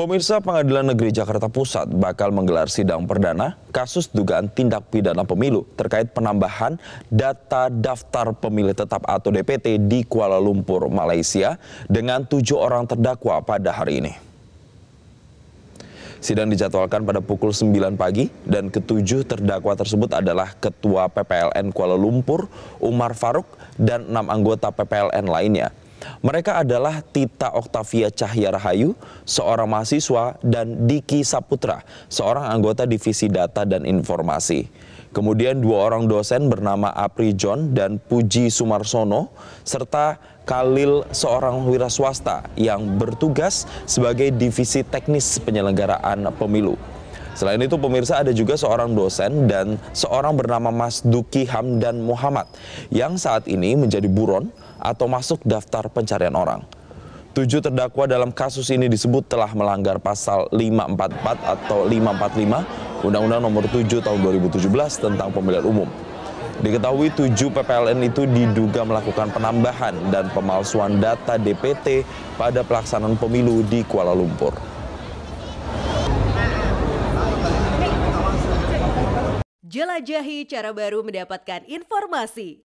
Pemirsa Pengadilan Negeri Jakarta Pusat bakal menggelar sidang perdana kasus dugaan tindak pidana pemilu terkait penambahan data daftar pemilih tetap atau DPT di Kuala Lumpur, Malaysia dengan tujuh orang terdakwa pada hari ini. Sidang dijadwalkan pada pukul 9 pagi dan ketujuh terdakwa tersebut adalah Ketua PPLN Kuala Lumpur, Umar Faruk, dan enam anggota PPLN lainnya. Mereka adalah Tita Oktavia Cahya Rahayu, seorang mahasiswa, dan Diki Saputra, seorang anggota Divisi Data dan Informasi. Kemudian dua orang dosen bernama Apri John dan Puji Sumarsono, serta Khalil seorang wira swasta yang bertugas sebagai divisi teknis penyelenggaraan pemilu. Selain itu pemirsa ada juga seorang dosen dan seorang bernama Mas Duki Hamdan Muhammad yang saat ini menjadi buron atau masuk daftar pencarian orang. Tujuh terdakwa dalam kasus ini disebut telah melanggar pasal 544 atau 545 Undang-Undang Nomor 7 Tahun 2017 tentang Pemilihan Umum. Diketahui tujuh PPLN itu diduga melakukan penambahan dan pemalsuan data DPT pada pelaksanaan pemilu di Kuala Lumpur. Jelajahi cara baru mendapatkan informasi.